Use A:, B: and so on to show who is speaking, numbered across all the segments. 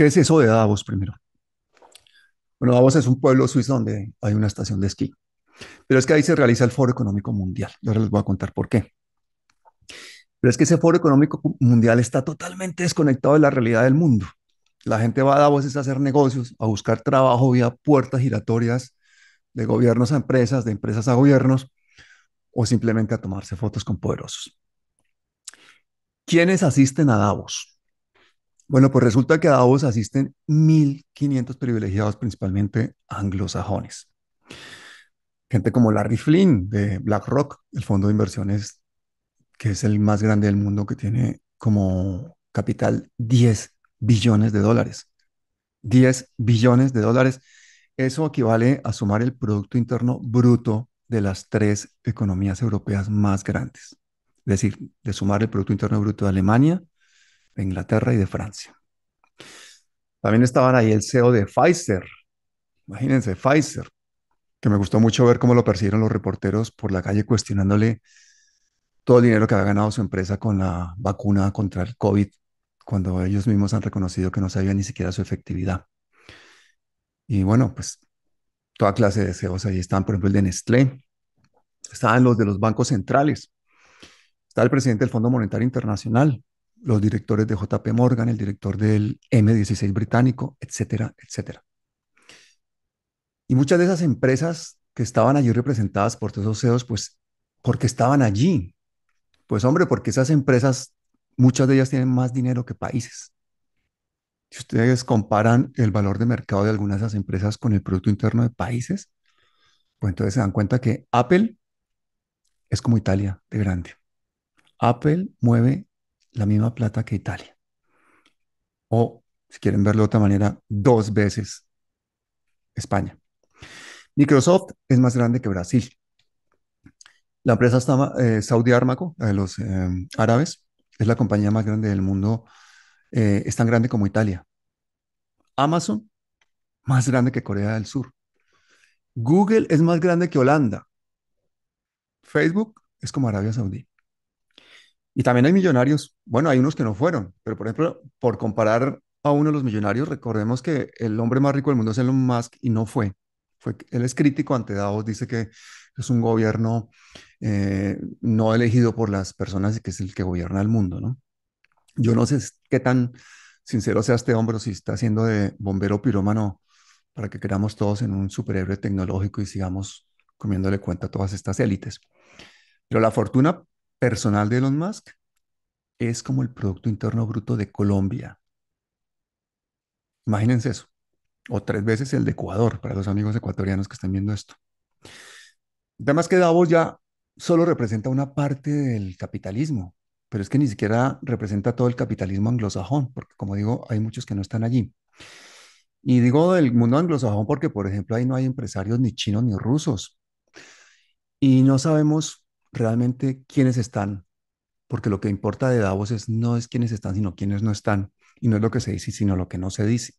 A: ¿Qué es eso de Davos primero? Bueno, Davos es un pueblo suizo donde hay una estación de esquí, pero es que ahí se realiza el Foro Económico Mundial. Y ahora les voy a contar por qué. Pero es que ese Foro Económico Mundial está totalmente desconectado de la realidad del mundo. La gente va a Davos a hacer negocios, a buscar trabajo vía puertas giratorias de gobiernos a empresas, de empresas a gobiernos, o simplemente a tomarse fotos con poderosos. ¿Quiénes asisten a Davos? Bueno, pues resulta que a Davos asisten 1.500 privilegiados, principalmente anglosajones. Gente como Larry Flynn de BlackRock, el fondo de inversiones que es el más grande del mundo, que tiene como capital 10 billones de dólares. 10 billones de dólares. Eso equivale a sumar el Producto Interno Bruto de las tres economías europeas más grandes. Es decir, de sumar el Producto Interno Bruto de Alemania, de Inglaterra y de Francia. También estaban ahí el CEO de Pfizer. Imagínense, Pfizer, que me gustó mucho ver cómo lo persiguieron los reporteros por la calle cuestionándole todo el dinero que había ganado su empresa con la vacuna contra el COVID, cuando ellos mismos han reconocido que no sabían ni siquiera su efectividad. Y bueno, pues toda clase de CEOs ahí están, por ejemplo, el de Nestlé, estaban los de los bancos centrales, está el presidente del Fondo Monetario Internacional, los directores de JP Morgan, el director del M16 británico, etcétera, etcétera. Y muchas de esas empresas que estaban allí representadas por todos esos CEOs, pues, porque estaban allí? Pues hombre, porque esas empresas, muchas de ellas tienen más dinero que países. Si ustedes comparan el valor de mercado de algunas de esas empresas con el Producto Interno de países, pues entonces se dan cuenta que Apple es como Italia de grande. Apple mueve la misma plata que Italia. O, si quieren verlo de otra manera, dos veces España. Microsoft es más grande que Brasil. La empresa está, eh, Saudi Armaco, de los em, árabes, es la compañía más grande del mundo. Eh, es tan grande como Italia. Amazon, más grande que Corea del Sur. Google es más grande que Holanda. Facebook es como Arabia Saudí. Y también hay millonarios, bueno, hay unos que no fueron, pero por ejemplo, por comparar a uno de los millonarios, recordemos que el hombre más rico del mundo es Elon Musk y no fue. fue él es crítico ante Davos, dice que es un gobierno eh, no elegido por las personas y que es el que gobierna el mundo, ¿no? Yo no sé qué tan sincero sea este hombre, si está haciendo de bombero pirómano para que creamos todos en un superhéroe tecnológico y sigamos comiéndole cuenta a todas estas élites. Pero la fortuna personal de Elon Musk es como el Producto Interno Bruto de Colombia. Imagínense eso. O tres veces el de Ecuador, para los amigos ecuatorianos que están viendo esto. Además que Davos ya solo representa una parte del capitalismo, pero es que ni siquiera representa todo el capitalismo anglosajón, porque como digo, hay muchos que no están allí. Y digo del mundo anglosajón porque, por ejemplo, ahí no hay empresarios ni chinos ni rusos. Y no sabemos realmente quiénes están, porque lo que importa de Davos es no es quiénes están, sino quiénes no están, y no es lo que se dice, sino lo que no se dice.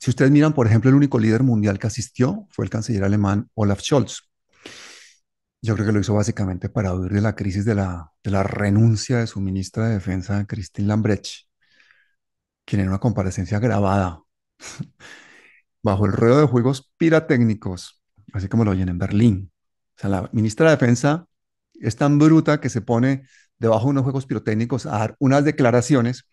A: Si ustedes miran, por ejemplo, el único líder mundial que asistió fue el canciller alemán Olaf Scholz. Yo creo que lo hizo básicamente para huir de la crisis de la, renuncia de su ministra de Defensa, Christine Lambrecht, quien en una comparecencia grabada, bajo el ruedo de juegos piratécnicos, así como lo oyen en Berlín, o sea, la ministra de Defensa es tan bruta que se pone debajo unos juegos pirotécnicos a dar unas declaraciones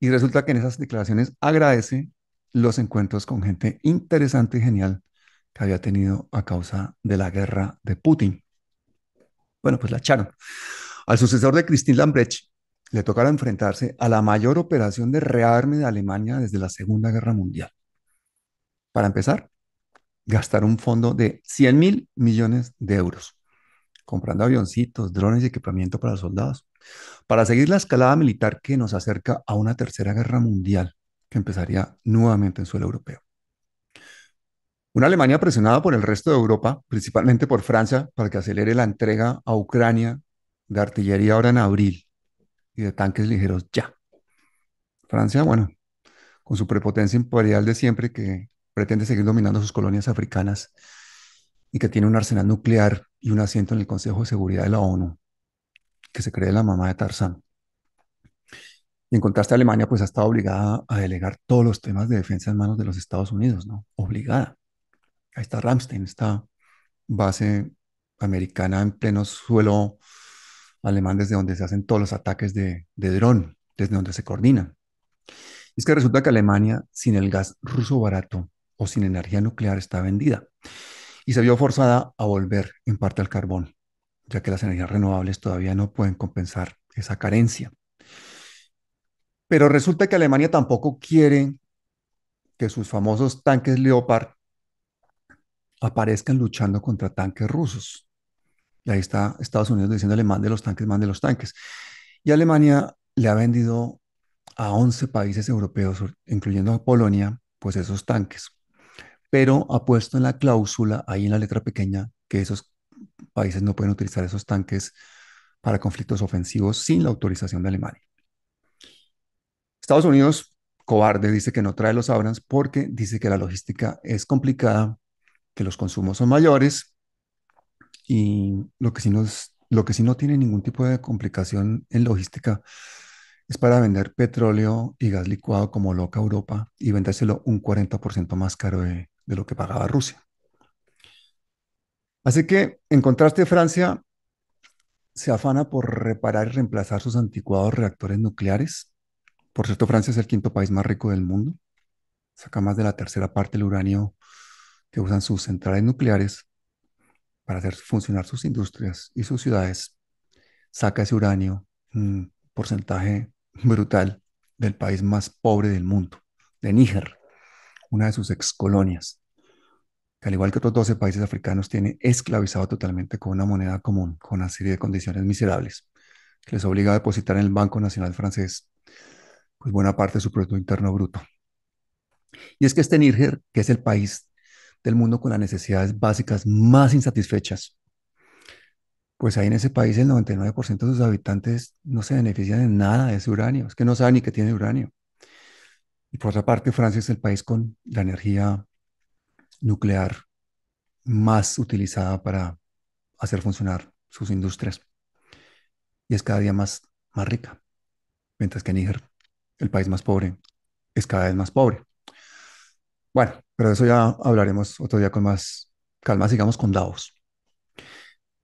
A: y resulta que en esas declaraciones agradece los encuentros con gente interesante y genial que había tenido a causa de la guerra de Putin. Bueno, pues la echaron. Al sucesor de Christine Lambrecht le tocará enfrentarse a la mayor operación de rearme de Alemania desde la Segunda Guerra Mundial. Para empezar, gastar un fondo de 100 mil millones de euros, comprando avioncitos, drones y equipamiento para soldados, para seguir la escalada militar que nos acerca a una tercera guerra mundial que empezaría nuevamente en suelo europeo. Una Alemania presionada por el resto de Europa, principalmente por Francia, para que acelere la entrega a Ucrania de artillería ahora en abril y de tanques ligeros ya. Francia, bueno, con su prepotencia imperial de siempre que pretende seguir dominando sus colonias africanas y que tiene un arsenal nuclear y un asiento en el Consejo de Seguridad de la ONU, que se cree la mamá de Tarzán. Y en contraste, Alemania pues ha estado obligada a delegar todos los temas de defensa en manos de los Estados Unidos, ¿no? Obligada. Ahí está Ramstein, esta base americana en pleno suelo alemán desde donde se hacen todos los ataques de, dron, desde donde se coordina Y es que resulta que Alemania, sin el gas ruso barato, o sin energía nuclear está vendida y se vio forzada a volver en parte al carbón, ya que las energías renovables todavía no pueden compensar esa carencia. Pero resulta que Alemania tampoco quiere que sus famosos tanques Leopard aparezcan luchando contra tanques rusos. Y ahí está Estados Unidos diciéndole, mande los tanques, mande los tanques. Y Alemania le ha vendido a 11 países europeos, incluyendo a Polonia, pues esos tanques pero ha puesto en la cláusula, ahí en la letra pequeña, que esos países no pueden utilizar esos tanques para conflictos ofensivos sin la autorización de Alemania. Estados Unidos, cobarde, dice que no trae los Abrams porque dice que la logística es complicada, que los consumos son mayores y lo que sí, lo que sí no tiene ningún tipo de complicación en logística es para vender petróleo y gas licuado como loca Europa y vendérselo un 40% más caro de, de lo que pagaba Rusia. Así que, en contraste, Francia se afana por reparar y reemplazar sus anticuados reactores nucleares. Por cierto, Francia es el quinto país más rico del mundo. Saca más de la tercera parte del uranio que usan sus centrales nucleares para hacer funcionar sus industrias y sus ciudades. Saca ese uranio, un porcentaje brutal, del país más pobre del mundo, de Níger una de sus excolonias, que al igual que otros 12 países africanos, tiene esclavizado totalmente con una moneda común, con una serie de condiciones miserables, que les obliga a depositar en el Banco Nacional francés pues, buena parte de su Producto Interno Bruto. Y es que este Níger, que es el país del mundo con las necesidades básicas más insatisfechas, pues ahí en ese país el 99% de sus habitantes no se benefician de nada de ese uranio, es que no saben ni que tiene uranio. Y por otra parte, Francia es el país con la energía nuclear más utilizada para hacer funcionar sus industrias. Y es cada día más, más rica. Mientras que Níger, el país más pobre, es cada vez más pobre. Bueno, pero de eso ya hablaremos otro día con más calma. Sigamos con Davos.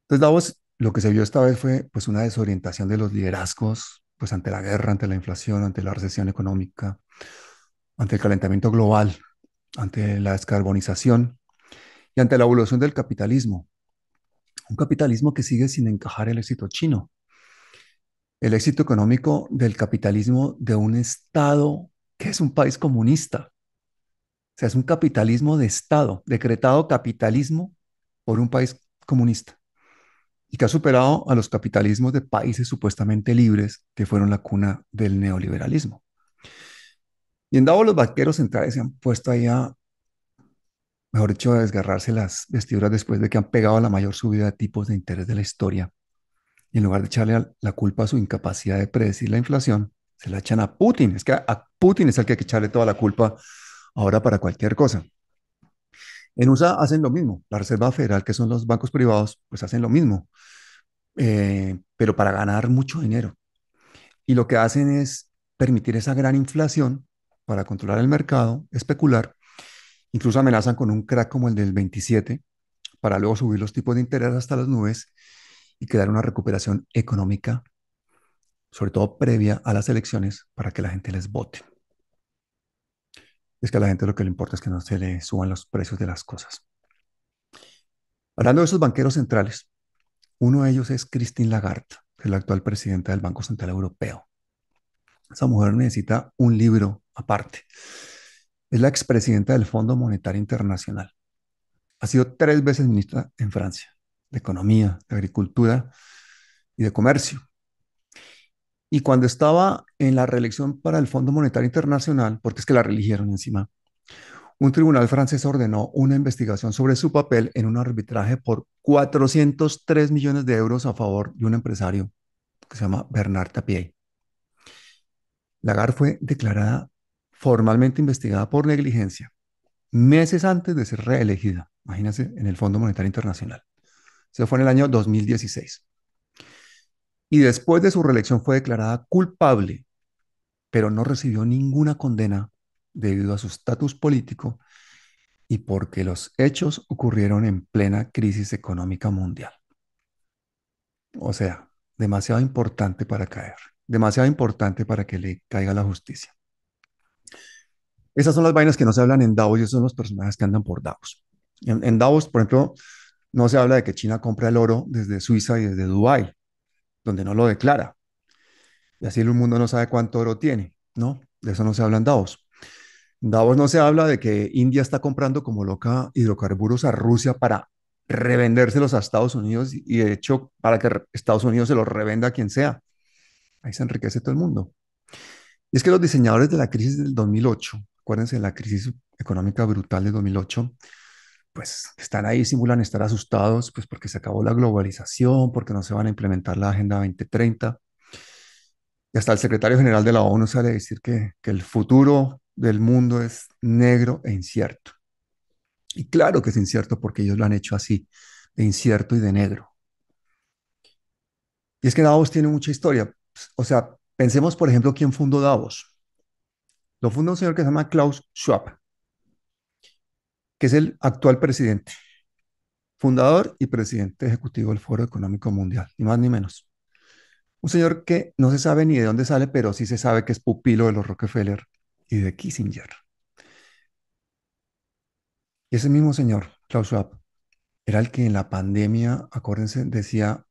A: Entonces, Davos, lo que se vio esta vez fue pues, una desorientación de los liderazgos pues, ante la guerra, ante la inflación, ante la recesión económica, ante el calentamiento global, ante la descarbonización y ante la evolución del capitalismo. Un capitalismo que sigue sin encajar el éxito chino. El éxito económico del capitalismo de un Estado que es un país comunista. O sea, es un capitalismo de Estado, decretado capitalismo por un país comunista y que ha superado a los capitalismos de países supuestamente libres que fueron la cuna del neoliberalismo. Y en dado los vaqueros centrales se han puesto ahí a, mejor dicho, a desgarrarse las vestiduras después de que han pegado la mayor subida de tipos de interés de la historia. Y en lugar de echarle la culpa a su incapacidad de predecir la inflación, se la echan a Putin. Es que a Putin es el que hay que echarle toda la culpa ahora para cualquier cosa. En USA hacen lo mismo. La Reserva Federal, que son los bancos privados, pues hacen lo mismo, eh, pero para ganar mucho dinero. Y lo que hacen es permitir esa gran inflación para controlar el mercado, especular, incluso amenazan con un crack como el del 27 para luego subir los tipos de interés hasta las nubes y crear una recuperación económica, sobre todo previa a las elecciones, para que la gente les vote. Es que a la gente lo que le importa es que no se le suban los precios de las cosas. Hablando de esos banqueros centrales, uno de ellos es Christine Lagarde, que es la actual presidenta del Banco Central Europeo. Esa mujer necesita un libro aparte. Es la expresidenta del Fondo Monetario Internacional. Ha sido tres veces ministra en Francia de Economía, de Agricultura y de Comercio. Y cuando estaba en la reelección para el Fondo Monetario Internacional, porque es que la religieron encima, un tribunal francés ordenó una investigación sobre su papel en un arbitraje por 403 millones de euros a favor de un empresario que se llama Bernard Tapie. Lagarde fue declarada formalmente investigada por negligencia meses antes de ser reelegida, imagínense, en el Fondo Monetario Internacional. Se fue en el año 2016. Y después de su reelección fue declarada culpable, pero no recibió ninguna condena debido a su estatus político y porque los hechos ocurrieron en plena crisis económica mundial. O sea, demasiado importante para caer, demasiado importante para que le caiga la justicia. Esas son las vainas que no se hablan en Davos y esos son los personajes que andan por Davos. En, Davos, por ejemplo, no se habla de que China compra el oro desde Suiza y desde Dubái, donde no lo declara. Y así el mundo no sabe cuánto oro tiene, ¿no? De eso no se habla en Davos. En Davos no se habla de que India está comprando como loca hidrocarburos a Rusia para revendérselos a Estados Unidos y de hecho para que Estados Unidos se los revenda a quien sea. Ahí se enriquece todo el mundo. Y es que los diseñadores de la crisis del 2008 acuérdense de la crisis económica brutal de 2008, pues están ahí, simulan estar asustados, pues porque se acabó la globalización, porque no se van a implementar la Agenda 2030. Y hasta el secretario general de la ONU sale a decir que, que el futuro del mundo es negro e incierto. Y claro que es incierto porque ellos lo han hecho así, de incierto y de negro. Y es que Davos tiene mucha historia. O sea, pensemos, por ejemplo, quién fundó Davos. Lo funda un señor que se llama Klaus Schwab, que es el actual presidente, fundador y presidente ejecutivo del Foro Económico Mundial, ni más ni menos. Un señor que no se sabe ni de dónde sale, pero sí se sabe que es pupilo de los Rockefeller y de Kissinger. Y ese mismo señor, Klaus Schwab, era el que en la pandemia, acuérdense, decía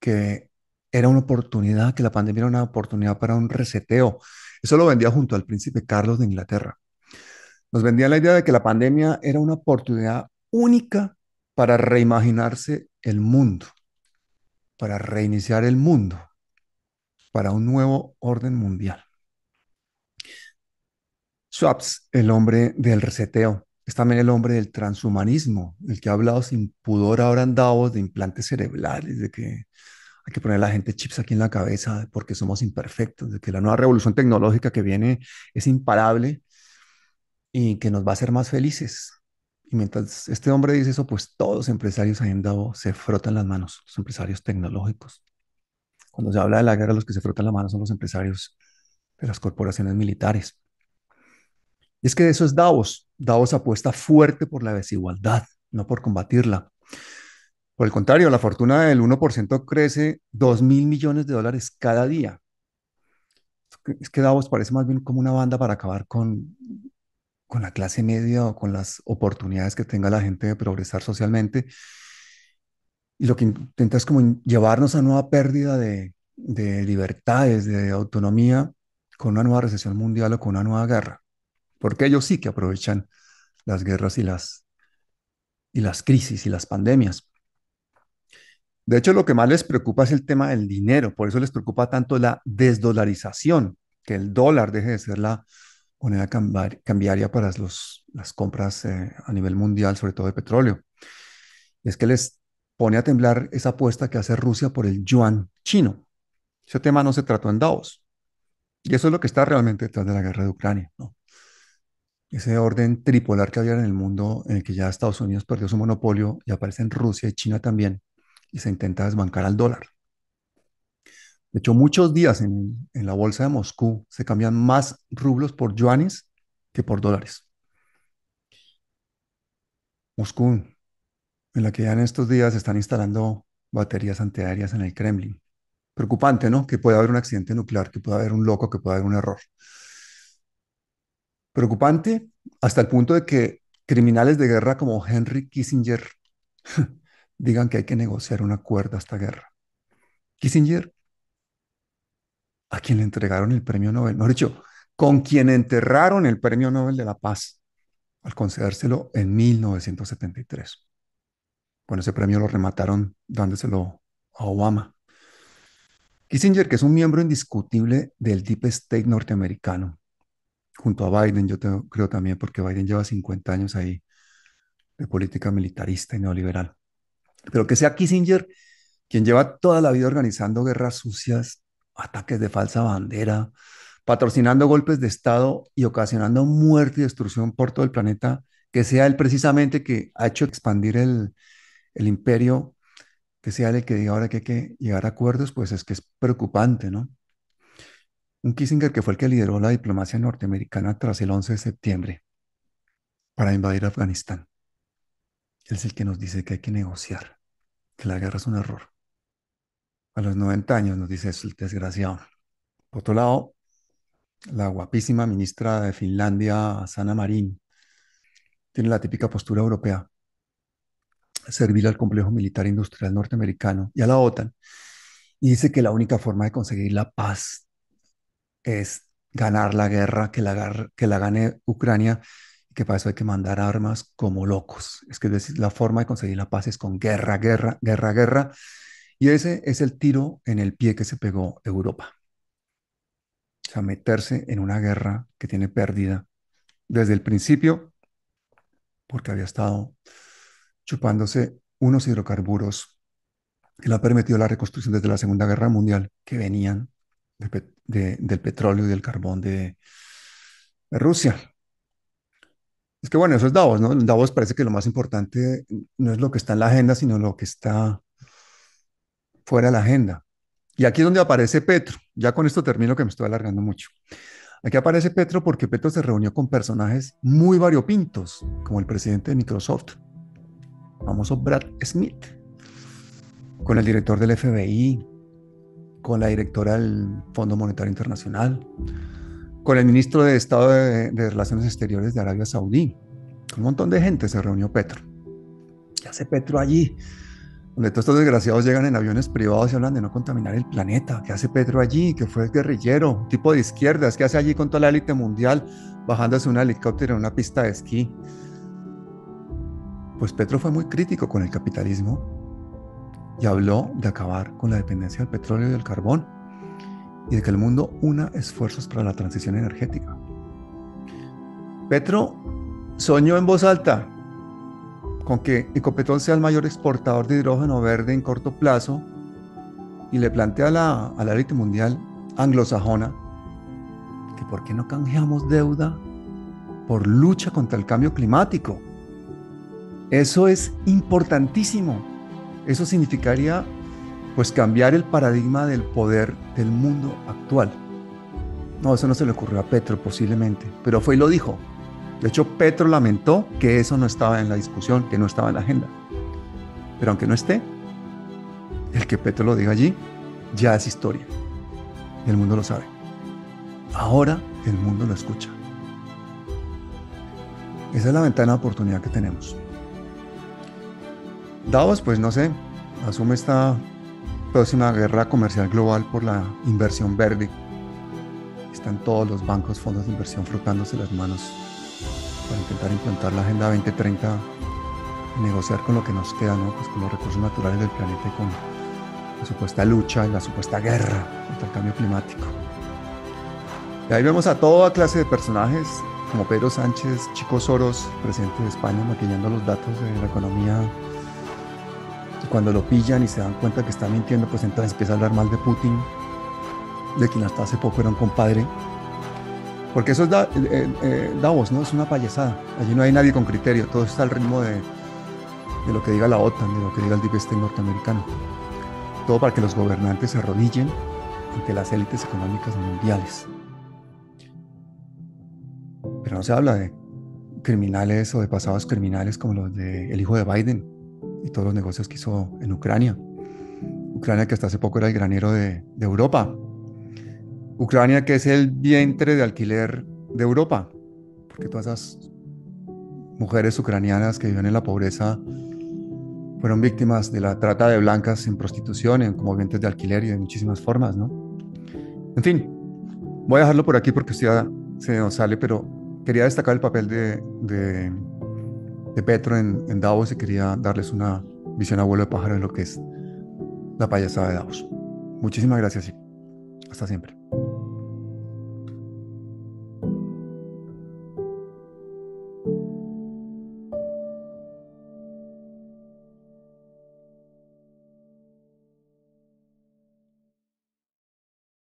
A: que era una oportunidad, que la pandemia era una oportunidad para un reseteo. Eso lo vendía junto al príncipe Carlos de Inglaterra. Nos vendía la idea de que la pandemia era una oportunidad única para reimaginarse el mundo, para reiniciar el mundo, para un nuevo orden mundial. Schwabs, el hombre del reseteo, es también el hombre del transhumanismo, el que ha hablado sin pudor ahora en de implantes cerebrales, de que hay que poner a la gente chips aquí en la cabeza porque somos imperfectos, de que la nueva revolución tecnológica que viene es imparable y que nos va a hacer más felices. Y mientras este hombre dice eso, pues todos los empresarios ahí en Davos se frotan las manos, los empresarios tecnológicos. Cuando se habla de la guerra, los que se frotan las manos son los empresarios de las corporaciones militares. Y es que de eso es Davos. Davos apuesta fuerte por la desigualdad, no por combatirla. Por el contrario, la fortuna del 1% crece 2 mil millones de dólares cada día. Es que Davos parece más bien como una banda para acabar con, con la clase media o con las oportunidades que tenga la gente de progresar socialmente. Y lo que intenta es como llevarnos a nueva pérdida de, libertades, de autonomía, con una nueva recesión mundial o con una nueva guerra. Porque ellos sí que aprovechan las guerras y las, y las crisis y las pandemias. De hecho, lo que más les preocupa es el tema del dinero, por eso les preocupa tanto la desdolarización, que el dólar deje de ser la moneda cambiaria para las compras eh, a nivel mundial, sobre todo de petróleo. Es que les pone a temblar esa apuesta que hace Rusia por el yuan chino. Ese tema no se trató en Davos. Y eso es lo que está realmente detrás de la guerra de Ucrania. Ese orden tripolar que había en el mundo, en el que ya Estados Unidos perdió su monopolio y aparecen Rusia y China también, y se intenta desbancar al dólar. De hecho, muchos días en, la bolsa de Moscú se cambian más rublos por yuanes que por dólares. Moscú, en la que ya en estos días se están instalando baterías antiaéreas en el Kremlin. Preocupante, ¿no? Que pueda haber un accidente nuclear, que pueda haber un loco, que pueda haber un error. Preocupante hasta el punto de que criminales de guerra como Henry Kissinger digan que hay que negociar un acuerdo a esta guerra. Kissinger, a quien le entregaron el premio Nobel, mejor dicho, con quien enterraron el premio Nobel de la Paz al concedérselo en 1973. Bueno, ese premio lo remataron dándoselo a Obama. Kissinger, que es un miembro indiscutible del Deep State norteamericano, junto a Biden, yo creo también, porque Biden lleva 50 años ahí de política militarista y neoliberal pero que sea Kissinger quien lleva toda la vida organizando guerras sucias, ataques de falsa bandera, patrocinando golpes de Estado y ocasionando muerte y destrucción por todo el planeta, que sea él precisamente que ha hecho expandir el, imperio, que sea él el que diga ahora que hay que llegar a acuerdos, pues es que es preocupante, ¿no? Un Kissinger que fue el que lideró la diplomacia norteamericana tras el 11 de septiembre para invadir Afganistán es el que nos dice que hay que negociar, que la guerra es un error. A los 90 años nos dice eso el desgraciado. Por otro lado, la guapísima ministra de Finlandia, Sana Marín, tiene la típica postura europea, servir al complejo militar industrial norteamericano y a la OTAN, y dice que la única forma de conseguir la paz es ganar la guerra, que la gane Ucrania que para eso hay que mandar armas como locos. Es que la forma de conseguir la paz es con guerra, guerra, guerra, guerra. Y ese es el tiro en el pie que se pegó Europa. O sea, meterse en una guerra que tiene pérdida desde el principio, porque había estado chupándose unos hidrocarburos que le ha permitido la reconstrucción desde la Segunda Guerra Mundial, que venían del petróleo y del carbón de Rusia. Es que bueno, eso es Davos, ¿no? Davos parece que lo más importante no es lo que está en la agenda, sino lo que está fuera de la agenda. Y aquí es donde aparece Petro. Ya con esto termino que me estoy alargando mucho. Aquí aparece Petro porque Petro se reunió con personajes muy variopintos, como el presidente de Microsoft, famoso Brad Smith, con el director del FBI, con la directora del Fondo Monetario Internacional, con el ministro de Estado de, Relaciones Exteriores de Arabia Saudí. un montón de gente se reunió Petro. ¿Qué hace Petro allí? Donde todos estos desgraciados llegan en aviones privados y hablan de no contaminar el planeta. ¿Qué hace Petro allí? Que fue guerrillero, tipo de izquierdas. ¿Qué hace allí con toda la élite mundial bajándose un helicóptero en una pista de esquí? Pues Petro fue muy crítico con el capitalismo y habló de acabar con la dependencia del petróleo y del carbón y de que el mundo una esfuerzos para la transición energética. Petro soñó en voz alta con que Ecopetrol sea el mayor exportador de hidrógeno verde en corto plazo y le plantea la, a la élite mundial anglosajona que por qué no canjeamos deuda por lucha contra el cambio climático. Eso es importantísimo. Eso significaría pues cambiar el paradigma del poder del mundo actual. No, eso no se le ocurrió a Petro posiblemente, pero fue y lo dijo. De hecho, Petro lamentó que eso no estaba en la discusión, que no estaba en la agenda. Pero aunque no esté, el que Petro lo diga allí ya es historia. Y el mundo lo sabe. Ahora el mundo lo escucha. Esa es la ventana de oportunidad que tenemos. Davos, pues no sé, asume esta próxima guerra comercial global por la inversión verde. Están todos los bancos, fondos de inversión frotándose las manos para intentar implantar la Agenda 2030 y negociar con lo que nos queda, ¿no? pues con los recursos naturales del planeta y con la supuesta lucha y la supuesta guerra contra el cambio climático. Y ahí vemos a toda clase de personajes como Pedro Sánchez, Chico Soros, presidente de España, maquillando los datos de la economía cuando lo pillan y se dan cuenta que está mintiendo, pues entonces empieza a hablar mal de Putin, de quien hasta hace poco era un compadre. Porque eso es da, eh, Davos, ¿no? Es una payasada. Allí no hay nadie con criterio, todo está al ritmo de, lo que diga la OTAN, de lo que diga el Deep este norteamericano. Todo para que los gobernantes se arrodillen ante las élites económicas mundiales. Pero no se habla de criminales o de pasados criminales como los del hijo de Biden, y todos los negocios que hizo en Ucrania. Ucrania que hasta hace poco era el granero de, Europa. Ucrania que es el vientre de alquiler de Europa, porque todas esas mujeres ucranianas que viven en la pobreza fueron víctimas de la trata de blancas en prostitución, en como vientes de alquiler y de muchísimas formas, ¿no? En fin, voy a dejarlo por aquí porque usted se nos sale, pero quería destacar el papel de de Petro en, Davos y quería darles una visión a vuelo de pájaro de lo que es la payasada de Davos. Muchísimas gracias y hasta siempre.